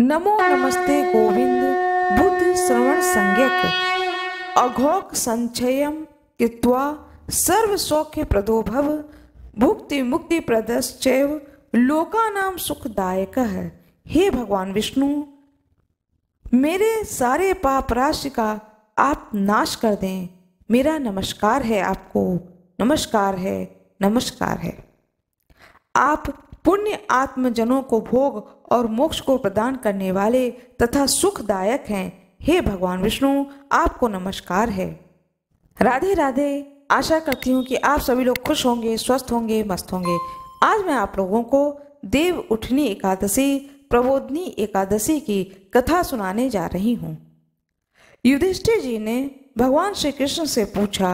नमो नमस्ते गोविंद बुद्ध श्रवण संज्ञक अघोक संचय कृत्वा सर्व सौख्य प्रदो भव भुक्ति मुक्ति प्रदश्चैव लोकानाम सुखदायक है हे भगवान विष्णु मेरे सारे पाप राशि का आप नाश कर दें मेरा नमस्कार है आपको नमस्कार है नमस्कार है आप पुण्य आत्मजनों को भोग और मोक्ष को प्रदान करने वाले तथा सुखदायक हैं हे भगवान विष्णु आपको नमस्कार है राधे राधे आशा करती हूँ कि आप सभी लोग खुश होंगे स्वस्थ होंगे मस्त होंगे आज मैं आप लोगों को देव उठनी एकादशी प्रबोधनी एकादशी की कथा सुनाने जा रही हूँ युधिष्ठिर जी ने भगवान श्री कृष्ण से पूछा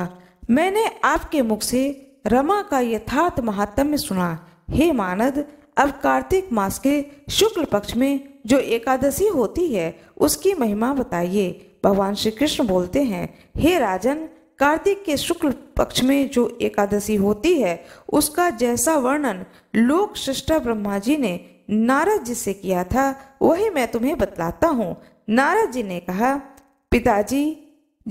मैंने आपके मुख से रमा का यथार्थ महात्म्य सुना हे मानद अब कार्तिक मास के शुक्ल पक्ष में जो एकादशी होती है उसकी महिमा बताइए भगवान श्री कृष्ण बोलते हैं हे राजन कार्तिक के शुक्ल पक्ष में जो एकादशी होती है उसका जैसा वर्णन लोक श्रेष्ठा ब्रह्मा जी ने नारद जी से किया था वही मैं तुम्हें बतलाता हूँ नारद जी ने कहा पिताजी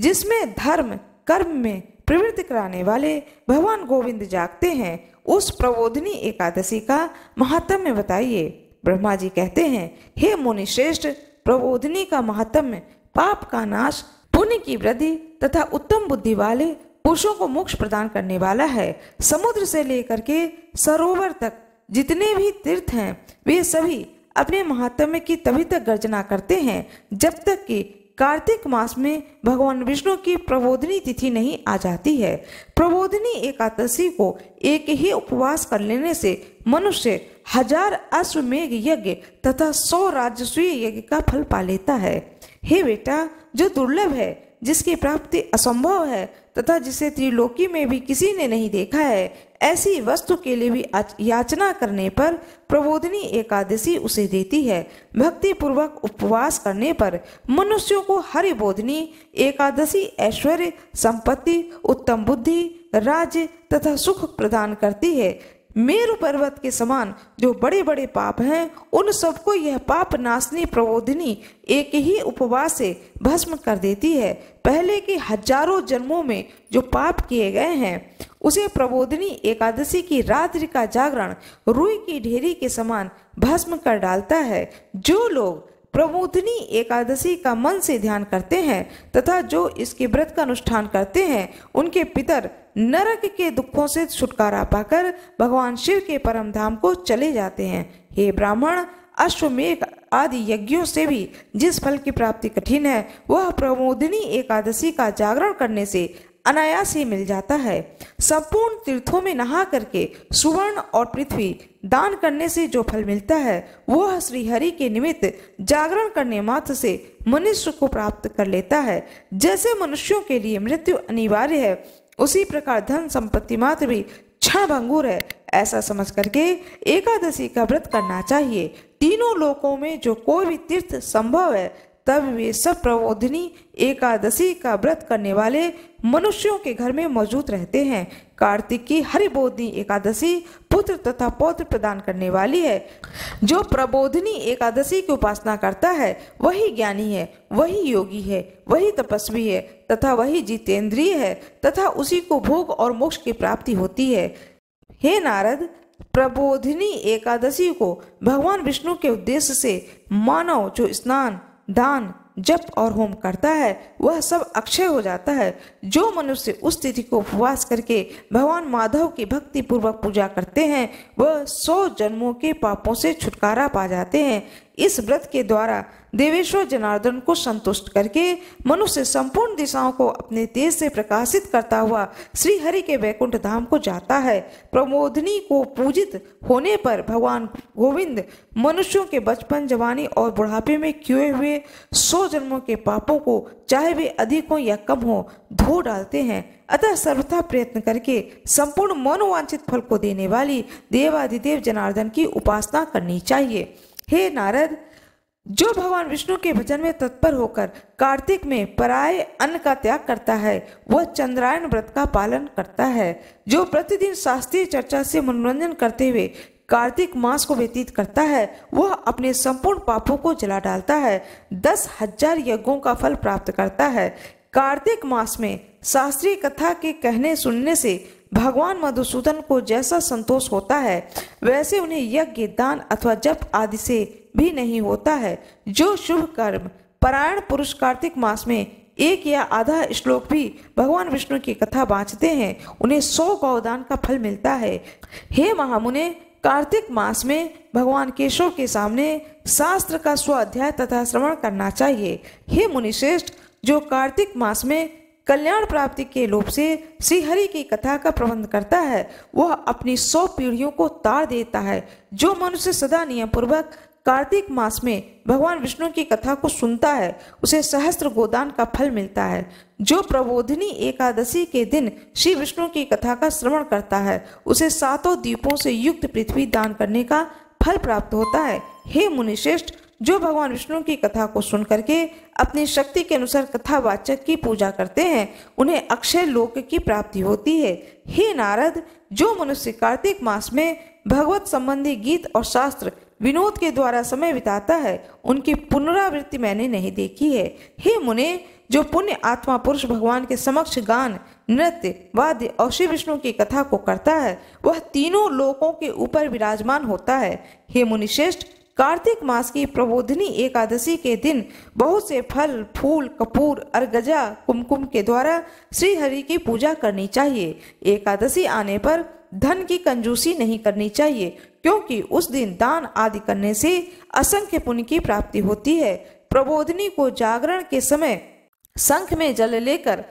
जिसमें धर्म कर्म में प्रवृत्ति कराने वाले भगवान गोविंद जागते हैं उस प्रबोधनी एकादशी का महात्म्य बताइए ब्रह्मा जी कहते हैं हे मुनिश्रेष्ठ प्रबोधनी का महात्म्य पाप का नाश पुण्य की वृद्धि तथा उत्तम बुद्धि वाले पुरुषों को मोक्ष प्रदान करने वाला है समुद्र से लेकर के सरोवर तक जितने भी तीर्थ हैं वे सभी अपने महात्म्य की तभी तक गर्जना करते हैं जब तक कि कार्तिक मास में भगवान विष्णु की प्रबोधनी तिथि नहीं आ जाती है प्रबोधनी एकादशी को एक ही उपवास कर लेने से मनुष्य हजार अश्वमेघ यज्ञ तथा सौ राजस्वीय यज्ञ का फल पा लेता है हे बेटा जो दुर्लभ है जिसकी प्राप्ति असंभव है तथा जिसे त्रिलोकी में भी किसी ने नहीं देखा है ऐसी वस्तु के लिए भी याचना करने पर प्रबोधनी एकादशी उसे देती है भक्ति पूर्वक उपवास करने पर मनुष्यों को बोधनी एकादशी ऐश्वर्य संपत्ति उत्तम बुद्धि राज्य तथा सुख प्रदान करती है मेरु पर्वत के समान जो बड़े बड़े पाप हैं उन सबको यह पाप नाशनी प्रबोधिनी एक ही उपवास से भस्म कर देती है पहले के हजारों जन्मों में जो पाप किए गए हैं उसे प्रबोधनी एकादशी की रात्रि का जागरण रुई की ढेरी के समान भस्म कर डालता है जो लोग प्रबोधनी एकादशी का मन से ध्यान करते हैं तथा जो इसके व्रत का अनुष्ठान करते हैं उनके पितर नरक के दुखों से छुटकारा पाकर भगवान शिव के परम धाम को चले जाते हैं हे ब्राह्मण अश्वमेघ आदि यज्ञों से भी जिस फल की प्राप्ति कठिन है वह प्रमोदिनी एकादशी का जागरण करने से अनायास ही मिल जाता है संपूर्ण तीर्थों में नहा करके सुवर्ण और पृथ्वी दान करने से जो फल मिलता है वह श्रीहरि के निमित्त जागरण करने मात्र से मनुष्य को प्राप्त कर लेता है जैसे मनुष्यों के लिए मृत्यु अनिवार्य है उसी प्रकार धन संपत्ति मात्र भी क्षण भंगुर है ऐसा समझ करके एकादशी का व्रत करना चाहिए तीनों लोकों में जो कोई भी तीर्थ संभव है तब वे सब प्रबोधिनी एकादशी का व्रत करने वाले मनुष्यों के घर में मौजूद रहते हैं कार्तिक की हरिबोधनी एकादशी पुत्र तथा पौत्र प्रदान करने वाली है जो प्रबोधिनी एकादशी की उपासना करता है वही ज्ञानी है वही योगी है वही तपस्वी है तथा वही जितेंद्रिय है तथा उसी को भोग और मोक्ष की प्राप्ति होती है हे नारद प्रबोधिनी एकादशी को भगवान विष्णु के उद्देश्य से मानव जो स्नान दान जप और होम करता है वह सब अक्षय हो जाता है जो मनुष्य उस तिथि को उपवास करके भगवान माधव की भक्ति पूर्वक पूजा करते हैं वह सौ जन्मों के पापों से छुटकारा पा जाते हैं इस व्रत के द्वारा देवेश्वर जनार्दन को संतुष्ट करके मनुष्य संपूर्ण दिशाओं को अपने तेज से प्रकाशित करता हुआ श्रीहरि के वैकुंठ धाम को जाता है प्रमोदनी को पूजित होने पर भगवान गोविंद मनुष्यों के बचपन जवानी और बुढ़ापे में किए हुए सौ जन्मों के पापों को चाहे वे अधिक हों या कम हो धो डालते हैं अतः सर्वथा प्रयत्न करके संपूर्ण मनोवांछित फल को देने वाली देवाधिदेव जनार्दन की उपासना करनी चाहिए हे नारद जो भगवान विष्णु के भजन में तत्पर होकर कार्तिक में पराये अन्न का त्याग करता है वह चंद्रायन व्रत का पालन करता है जो प्रतिदिन शास्त्रीय चर्चा से मनोरंजन करते हुए कार्तिक मास को व्यतीत करता है वह अपने संपूर्ण पापों को जला डालता है दस हजार यज्ञों का फल प्राप्त करता है कार्तिक मास में शास्त्रीय कथा के कहने सुनने से भगवान मधुसूदन को जैसा संतोष होता है वैसे उन्हें यज्ञ दान अथवा जप आदि से भी नहीं होता है जो शुभ कर्म परायण पुरुष कार्तिक मास में एक या आधा श्लोक भी भगवान विष्णु की कथा बाँचते हैं उन्हें सौ गौदान का फल मिलता है हे महामुने कार्तिक मास में भगवान केशव के सामने शास्त्र का स्वाध्याय तथा श्रवण करना चाहिए हे मुनिश्रेष्ठ जो कार्तिक मास में कल्याण प्राप्ति के लोभ से श्रीहरि की कथा का प्रबंध करता है वह अपनी सौ पीढ़ियों को तार देता है जो मनुष्य सदा नियम पूर्वक कार्तिक मास में भगवान विष्णु की कथा को सुनता है उसे सहस्त्र गोदान का फल मिलता है जो प्रबोधिनी एकादशी के दिन श्री विष्णु की कथा का श्रवण करता है उसे सातों द्वीपों से युक्त पृथ्वी दान करने का फल प्राप्त होता है हे मुनिश्रेष्ठ जो भगवान विष्णु की कथा को सुन करके अपनी शक्ति के अनुसार कथावाचक की पूजा करते हैं उन्हें अक्षय लोक की प्राप्ति होती है हे नारद जो मनुष्य कार्तिक मास में भगवत संबंधी गीत और शास्त्र विनोद के द्वारा समय बिताता है उनकी पुनरावृत्ति मैंने नहीं देखी है हे मुने जो पुण्य आत्मा पुरुष भगवान के समक्ष गान नृत्य वाद्य और श्री विष्णु की कथा को करता है वह तीनों लोकों के ऊपर विराजमान होता है हे मुनिश्रेष्ठ कार्तिक मास की प्रबोधनी एकादशी के दिन बहुत से फल फूल कपूर अर्गजा कुमकुम के द्वारा हरि की पूजा करनी चाहिए एकादशी आने पर धन की कंजूसी नहीं करनी चाहिए क्योंकि उस दिन दान आदि करने से असंख्य पुण्य की प्राप्ति होती है प्रबोधनी को जागरण के समय शंख में जल लेकर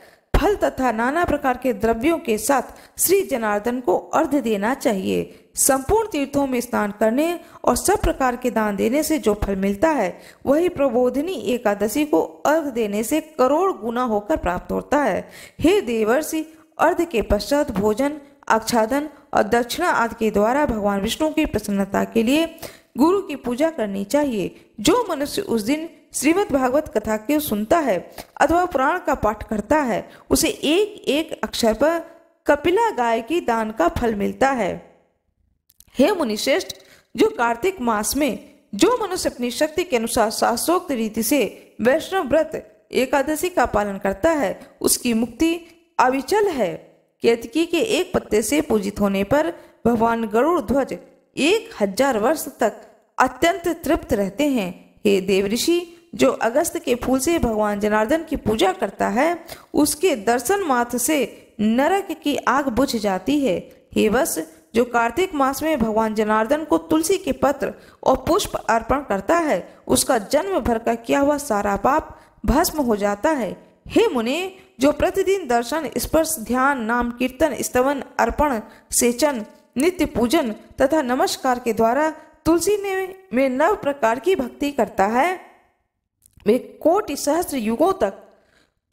फल तथा नाना प्रकार के द्रव्यों के साथ श्री जनार्दन को अर्ध देना चाहिए संपूर्ण तीर्थों में स्नान करने और सब प्रकार के दान देने से जो फल मिलता है वही प्रबोधनी एकादशी को अर्ध देने से करोड़ गुना होकर प्राप्त होता है हे देवर्षि अर्ध के पश्चात भोजन आच्छादन और दक्षिणा आदि के द्वारा भगवान विष्णु की प्रसन्नता के लिए गुरु की पूजा करनी चाहिए जो मनुष्य उस दिन श्रीमद् भागवत कथा को सुनता है अथवा पुराण का पाठ करता है उसे एक एक अक्षर पर कपिला गाय की दान का फल मिलता है हे मुनिश्रेष्ठ जो कार्तिक मास में जो मनुष्य अपनी शक्ति के अनुसार शास्त्रोक्त रीति से वैष्णव व्रत एकादशी का पालन करता है उसकी मुक्ति अविचल है केतकी के एक पत्ते से पूजित होने पर भगवान गरुड़ ध्वज एक हजार वर्ष तक अत्यंत तृप्त रहते हैं हे देवऋषि जो अगस्त के फूल से भगवान जनार्दन की पूजा करता है उसके दर्शन मात्र से नरक की आग बुझ जाती है हे बस जो कार्तिक मास में भगवान जनार्दन को तुलसी के पत्र और पुष्प अर्पण करता है उसका जन्म भर का किया हुआ सारा पाप भस्म हो जाता है हे मुने जो प्रतिदिन दर्शन स्पर्श ध्यान नाम कीर्तन स्तवन अर्पण सेचन नित्य पूजन तथा नमस्कार के द्वारा तुलसी ने में नव प्रकार की भक्ति करता है वे कोटि सहस्त्र युगों तक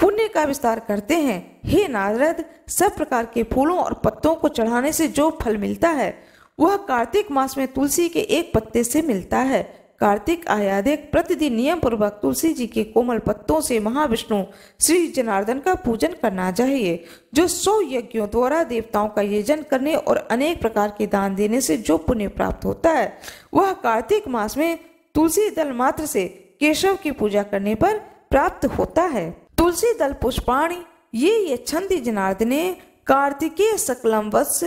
पुण्य का विस्तार करते हैं हे नारद सब प्रकार के फूलों और पत्तों को चढ़ाने से जो फल मिलता है वह कार्तिक मास में तुलसी के एक पत्ते से मिलता है कार्तिक आयाधिक प्रतिदिन नियम पूर्वक तुलसी जी के कोमल पत्तों से महाविष्णु श्री जनार्दन का पूजन करना चाहिए जो सौ यज्ञों द्वारा देवताओं का यजन करने और अनेक प्रकार के दान देने से जो पुण्य प्राप्त होता है वह कार्तिक मास में तुलसी दल मात्र से केशव की पूजा करने पर प्राप्त होता है तुलसी दल पुष्पाणी ये ये छंद जनार्दने कार्तिकीय सकलम वत्स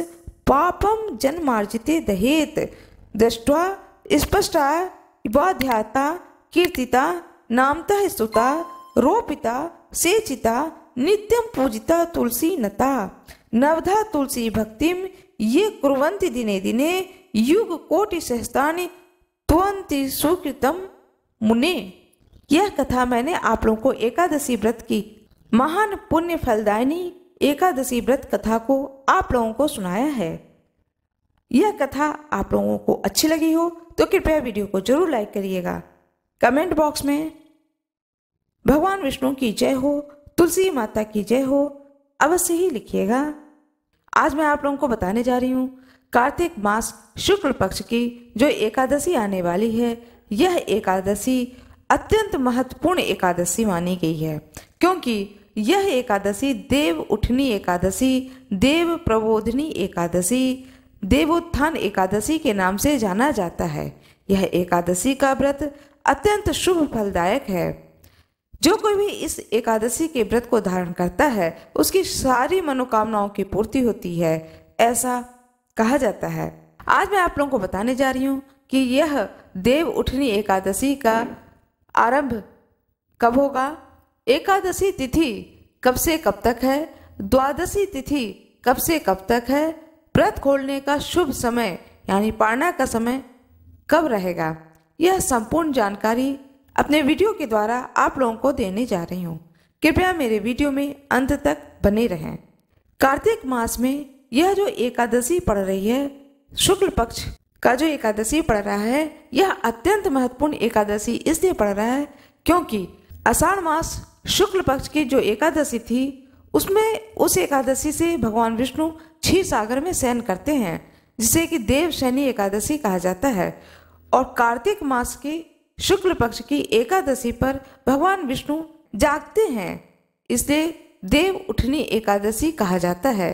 पापम जन्मार्जित दहेत दृष्टवा स्पष्टा वाध्याता कीर्तिता नामतः सुता रोपिता सेचिता नित्यम पूजिता तुलसी नता नवधा तुलसी भक्तिम ये कुरंती दिने दिने युग कोटि सहस्ता त्वंति सुकृतम मुने यह कथा मैंने आप लोगों को एकादशी व्रत की महान पुण्य फलदायिनी एकादशी व्रत कथा को आप लोगों को सुनाया है यह कथा आप लोगों को अच्छी लगी हो तो कृपया वीडियो को जरूर लाइक करिएगा कमेंट बॉक्स में भगवान विष्णु की जय हो तुलसी माता की जय हो अवश्य ही लिखिएगा आज मैं आप लोगों को बताने जा रही हूँ कार्तिक मास शुक्ल पक्ष की जो एकादशी आने वाली है यह एकादशी अत्यंत महत्वपूर्ण एकादशी मानी गई है क्योंकि यह एकादशी देव उठनी एकादशी देव प्रबोधनी एकादशी देवोत्थान एकादशी के नाम से जाना जाता है यह एकादशी का व्रत अत्यंत शुभ फलदायक है जो कोई भी इस एकादशी के व्रत को धारण करता है उसकी सारी मनोकामनाओं की पूर्ति होती है ऐसा कहा जाता है आज मैं आप लोगों को बताने जा रही हूँ कि यह देव उठनी एकादशी का आरंभ कब होगा एकादशी तिथि कब से कब तक है द्वादशी तिथि कब से कब तक है व्रत खोलने का शुभ समय यानी पारणा का समय कब रहेगा यह संपूर्ण जानकारी अपने वीडियो के द्वारा आप लोगों को देने जा रही हूँ कृपया मेरे वीडियो में अंत तक बने रहें कार्तिक मास में यह जो एकादशी पड़ रही है शुक्ल पक्ष का जो एकादशी पड़ रहा है यह अत्यंत महत्वपूर्ण एकादशी इसलिए पड़ रहा है क्योंकि आषाढ़ मास शुक्ल पक्ष की जो एकादशी थी उसमें उस एकादशी से भगवान विष्णु क्षीर सागर में शयन करते हैं जिसे कि देव शैनी एकादशी कहा जाता है और कार्तिक मास की शुक्ल पक्ष की एकादशी पर भगवान विष्णु जागते हैं इसलिए देव उठनी एकादशी कहा जाता है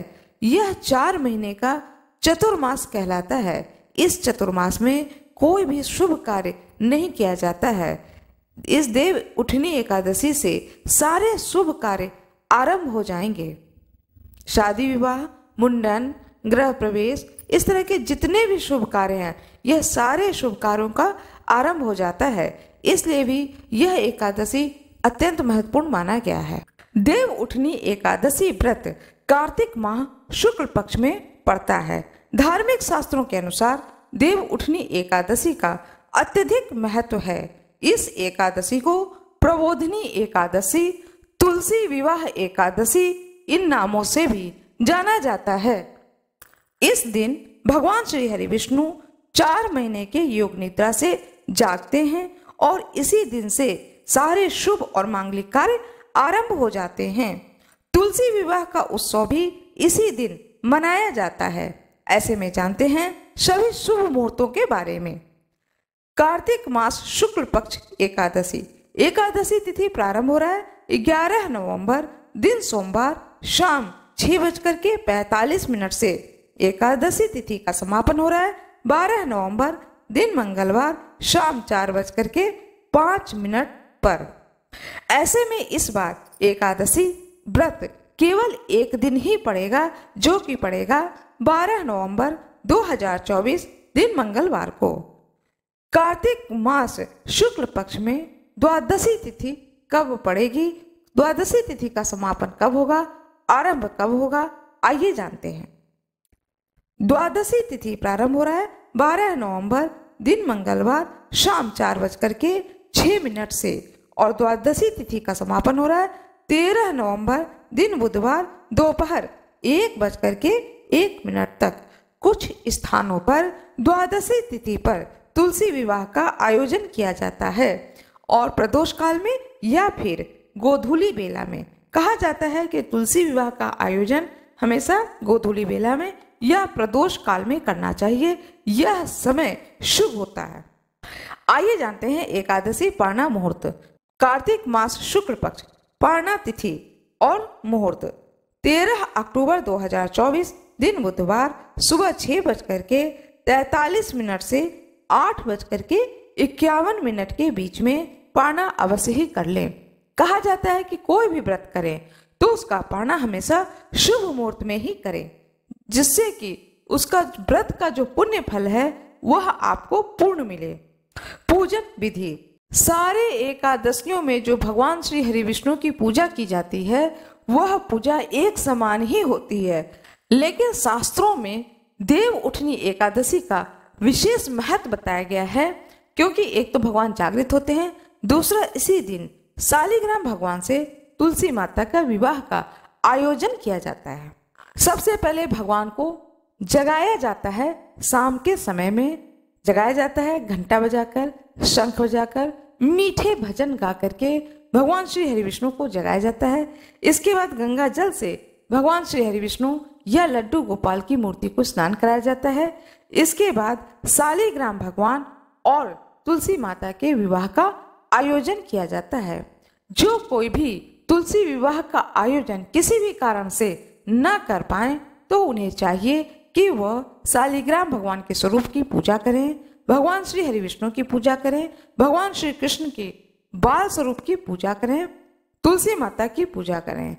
यह चार महीने का चतुर्मास कहलाता है इस चतुर्मास में कोई भी शुभ कार्य नहीं किया जाता है इस देव उठनी एकादशी से सारे शुभ कार्य आरंभ हो जाएंगे शादी विवाह मुंडन ग्रह प्रवेश इस तरह के जितने भी शुभ कार्य हैं यह सारे शुभ कार्यों का आरंभ हो जाता है इसलिए भी यह एकादशी अत्यंत महत्वपूर्ण माना गया है देव उठनी एकादशी व्रत कार्तिक माह शुक्ल पक्ष में पड़ता है धार्मिक शास्त्रों के अनुसार देव उठनी एकादशी का अत्यधिक महत्व है इस एकादशी को प्रबोधनी एकादशी तुलसी विवाह एकादशी इन नामों से भी जाना जाता है इस दिन भगवान श्री हरि विष्णु चार महीने के योग निद्रा से जागते हैं और इसी दिन से सारे शुभ और मांगलिक कार्य आरंभ हो जाते हैं तुलसी विवाह का उत्सव भी इसी दिन मनाया जाता है ऐसे में जानते हैं सभी शुभ मुहूर्तों के बारे में कार्तिक मास शुक्ल पक्ष एकादशी एकादशी तिथि प्रारंभ हो रहा है ग्यारह नवंबर दिन सोमवार शाम छह बजकर के पैतालीस मिनट से एकादशी तिथि का समापन हो रहा है बारह नवंबर दिन मंगलवार शाम चार बजकर के पांच मिनट पर ऐसे में इस बार एकादशी व्रत केवल एक दिन ही पड़ेगा जो कि पड़ेगा 12 नवंबर 2024 दिन मंगलवार को कार्तिक मास शुक्ल पक्ष में द्वादशी तिथि कब पड़ेगी द्वादशी तिथि का समापन कब होगा आरंभ कब होगा आइए जानते हैं द्वादशी तिथि प्रारंभ हो रहा है 12 नवंबर दिन मंगलवार शाम चार बजकर के छह मिनट से और द्वादशी तिथि का समापन हो रहा है 13 नवंबर दिन बुधवार दोपहर एक बजकर के एक मिनट तक कुछ स्थानों पर द्वादशी तिथि पर तुलसी विवाह का आयोजन किया जाता है और प्रदोष काल में या फिर गोधूली बेला में कहा जाता है कि तुलसी विवाह का आयोजन हमेशा गोधूली बेला में या प्रदोष काल में करना चाहिए यह समय शुभ होता है आइए जानते हैं एकादशी पारणा मुहूर्त कार्तिक मास शुक्ल पक्ष पारणा तिथि और मुहूर्त 13 अक्टूबर 2024 दिन बुधवार सुबह छः बज करके तैतालीस मिनट से आठ बज करके इक्यावन मिनट के बीच में पाना अवश्य ही कर लें कहा जाता है कि कोई भी व्रत करें तो उसका पाना हमेशा शुभ मुहूर्त में ही करें जिससे कि उसका व्रत का जो पुण्य फल है वह आपको पूर्ण मिले पूजक विधि सारे एकादशियों में जो भगवान श्री हरि विष्णु की पूजा की जाती है वह पूजा एक समान ही होती है लेकिन शास्त्रों में देव उठनी एकादशी का विशेष महत्व बताया गया है क्योंकि एक तो भगवान जागृत होते हैं दूसरा इसी दिन शालिग्राम भगवान से तुलसी माता का विवाह का आयोजन किया जाता है सबसे पहले भगवान को जगाया जाता है शाम के समय में जगाया जाता है घंटा बजाकर शंख बजाकर मीठे भजन गा करके भगवान श्री हरि विष्णु को जगाया जाता है इसके बाद गंगा जल से भगवान श्री हरि विष्णु या लड्डू गोपाल की मूर्ति को स्नान कराया जाता है इसके बाद सालीग्राम भगवान और तुलसी माता के विवाह का आयोजन किया जाता है जो कोई भी तुलसी विवाह का आयोजन किसी भी कारण से न कर पाए तो उन्हें चाहिए कि वह सालीग्राम भगवान के स्वरूप की पूजा करें भगवान श्री हरि विष्णु की पूजा करें भगवान श्री कृष्ण के बाल स्वरूप की पूजा करें तुलसी माता की पूजा करें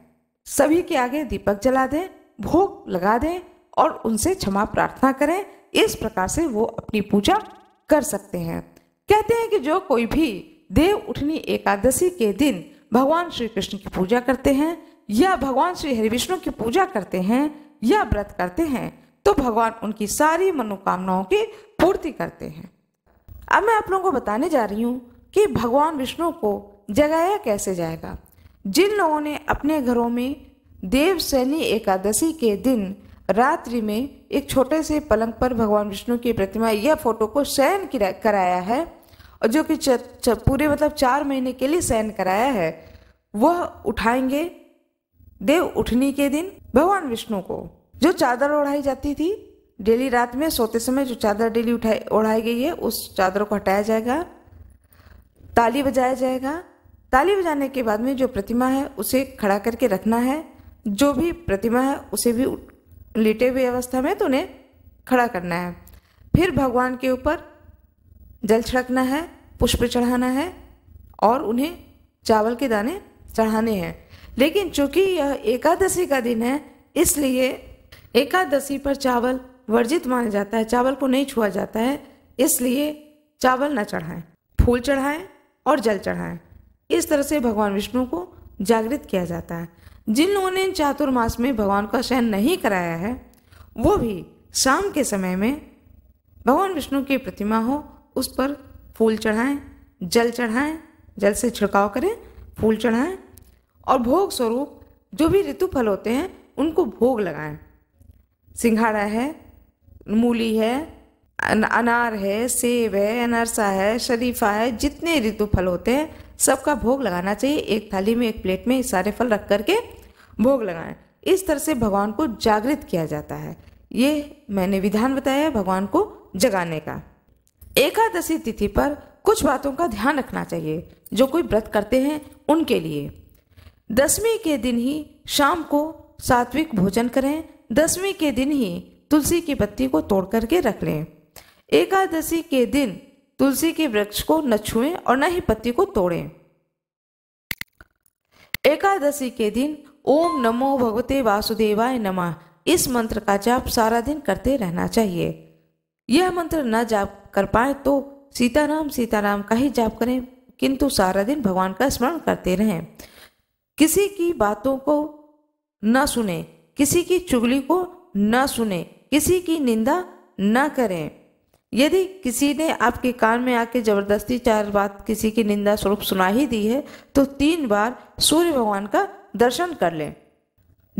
सभी के आगे दीपक जला दें भोग लगा दें और उनसे क्षमा प्रार्थना करें इस प्रकार से वो अपनी पूजा कर सकते हैं कहते हैं कि जो कोई भी देव उठनी एकादशी के दिन भगवान श्री कृष्ण की पूजा करते हैं या भगवान श्री हरि विष्णु की पूजा करते हैं या व्रत करते हैं तो भगवान उनकी सारी मनोकामनाओं की पूर्ति करते हैं अब मैं आप लोगों को बताने जा रही हूँ कि भगवान विष्णु को जगाया कैसे जाएगा जिन लोगों ने अपने घरों में देवशैली एकादशी के दिन रात्रि में एक छोटे से पलंग पर भगवान विष्णु की प्रतिमा यह फोटो को शयन कराया है और जो कि पूरे मतलब चार महीने के लिए शयन कराया है वह उठाएंगे देव उठनी के दिन भगवान विष्णु को जो चादर ओढ़ाई जाती थी डेली रात में सोते समय जो चादर डेली उठाई ओढ़ाई गई है उस चादर को हटाया जाएगा ताली बजाया जाएगा ताली बजाने के बाद में जो प्रतिमा है उसे खड़ा करके रखना है जो भी प्रतिमा है उसे भी लेटे हुए अवस्था में तो उन्हें खड़ा करना है फिर भगवान के ऊपर जल छिड़कना है पुष्प चढ़ाना है और उन्हें चावल के दाने चढ़ाने हैं लेकिन चूंकि यह एकादशी का दिन है इसलिए एकादशी पर चावल वर्जित माना जाता है चावल को नहीं छुआ जाता है इसलिए चावल न चढ़ाएं फूल चढ़ाएं और जल चढ़ाएं इस तरह से भगवान विष्णु को जागृत किया जाता है जिन लोगों ने चातुर्मास में भगवान का शयन नहीं कराया है वो भी शाम के समय में भगवान विष्णु की प्रतिमा हो उस पर फूल चढ़ाएं जल चढ़ाएं जल से छिड़काव करें फूल चढ़ाएं और भोग स्वरूप जो भी ऋतु फल होते हैं उनको भोग लगाएं सिंघाड़ा है मूली है अनार है सेब है अनरसा है शरीफा है जितने ऋतु फल होते हैं सबका भोग लगाना चाहिए एक थाली में एक प्लेट में सारे फल रख करके भोग लगाएं इस तरह से भगवान को जागृत किया जाता है ये मैंने विधान बताया है भगवान को जगाने का एकादशी तिथि पर कुछ बातों का ध्यान रखना चाहिए जो कोई व्रत करते हैं उनके लिए दसवीं के दिन ही शाम को सात्विक भोजन करें दसवीं के दिन ही तुलसी की पत्ती को तोड़ करके रख लें एकादशी के दिन तुलसी के वृक्ष को न छुएं और न ही पत्ती को तोड़ें एकादशी के दिन ओम नमो भगवते वासुदेवाय नमः इस मंत्र का जाप सारा दिन करते रहना चाहिए यह मंत्र न जाप कर पाए तो सीताराम सीताराम का ही जाप करें किंतु सारा दिन भगवान का स्मरण करते रहें किसी की बातों को न सुने किसी की चुगली को न सुने किसी की निंदा न करें यदि किसी ने आपके कान में आके जबरदस्ती चार बात किसी की निंदा स्वरूप सुना ही दी है तो तीन बार सूर्य भगवान का दर्शन कर लें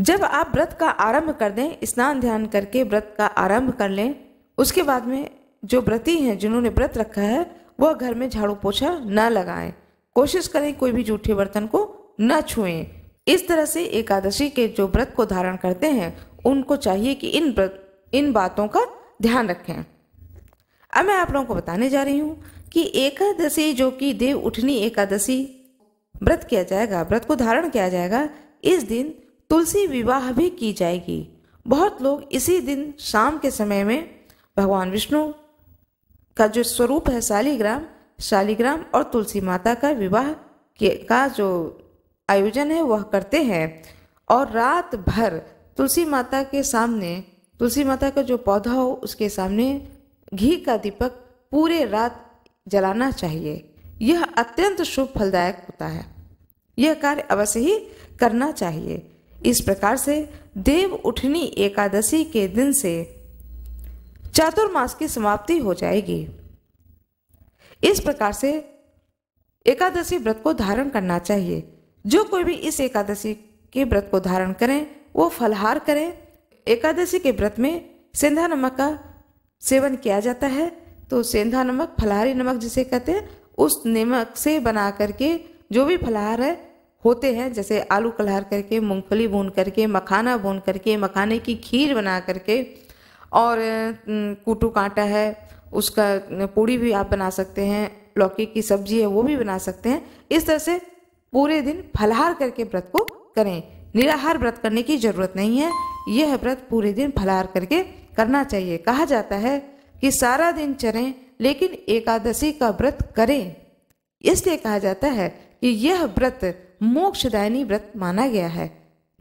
जब आप व्रत का आरंभ कर दें स्नान ध्यान करके व्रत का आरंभ कर लें उसके बाद में जो व्रती हैं जिन्होंने व्रत रखा है वह घर में झाड़ू पोछा न लगाएं कोशिश करें कोई भी जूठे बर्तन को न छुएं इस तरह से एकादशी के जो व्रत को धारण करते हैं उनको चाहिए कि इन व्रत इन बातों का ध्यान रखें अब मैं आप लोगों को बताने जा रही हूँ कि एकादशी जो कि देव उठनी एकादशी व्रत किया जाएगा व्रत को धारण किया जाएगा इस दिन तुलसी विवाह भी की जाएगी बहुत लोग इसी दिन शाम के समय में भगवान विष्णु का जो स्वरूप है शालीग्राम शालीग्राम और तुलसी माता का विवाह के का जो आयोजन है वह करते हैं और रात भर तुलसी माता के सामने तुलसी माता का जो पौधा हो उसके सामने घी का दीपक पूरे रात जलाना चाहिए यह अत्यंत शुभ फलदायक होता है यह कार्य अवश्य ही करना चाहिए इस प्रकार से देव उठनी एकादशी के दिन से चातुर्मास की समाप्ति हो जाएगी इस प्रकार से एकादशी व्रत को धारण करना चाहिए जो कोई भी इस एकादशी के व्रत को धारण करें वो फलहार करें एकादशी के व्रत में सेंधा नमक का सेवन किया जाता है तो सेंधा नमक फलहारी नमक जिसे कहते हैं उस नमक से बना करके जो भी फलाहार है होते हैं जैसे आलू कलहार करके मूंगफली भून करके मखाना भून करके मखाने की खीर बना करके और कूटू कांटा है उसका पूड़ी भी आप बना सकते हैं लौकी की सब्जी है वो भी बना सकते हैं इस तरह से पूरे दिन फलाहार करके व्रत को करें निराहार व्रत करने की ज़रूरत नहीं है यह व्रत पूरे दिन फलाहार करके करना चाहिए कहा जाता है कि सारा दिन चरें लेकिन एकादशी का व्रत करें इसलिए कहा जाता है कि यह व्रत मोक्षदायिनी व्रत माना गया है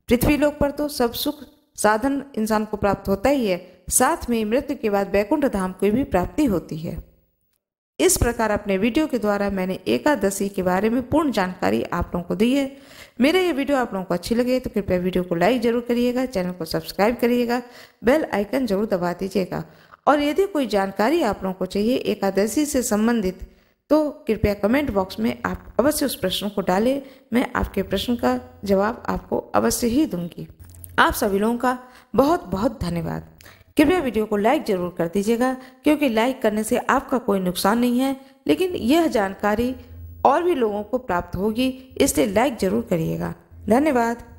पृथ्वी लोक पर तो सब सुख साधन इंसान को प्राप्त होता ही है साथ में मृत्यु के बाद वैकुंठ धाम की भी प्राप्ति होती है इस प्रकार अपने वीडियो के द्वारा मैंने एकादशी के बारे में पूर्ण जानकारी आप लोगों को दी है मेरा ये वीडियो आप लोगों को अच्छी लगे तो कृपया वीडियो को लाइक जरूर करिएगा चैनल को सब्सक्राइब करिएगा बेल आइकन जरूर दबा दीजिएगा और यदि कोई जानकारी आप लोगों को चाहिए एकादशी से संबंधित तो कृपया कमेंट बॉक्स में आप अवश्य उस प्रश्न को डालें मैं आपके प्रश्न का जवाब आपको अवश्य ही दूंगी आप सभी लोगों का बहुत बहुत धन्यवाद कृपया वीडियो को लाइक जरूर कर दीजिएगा क्योंकि लाइक करने से आपका कोई नुकसान नहीं है लेकिन यह जानकारी और भी लोगों को प्राप्त होगी इसलिए लाइक जरूर करिएगा धन्यवाद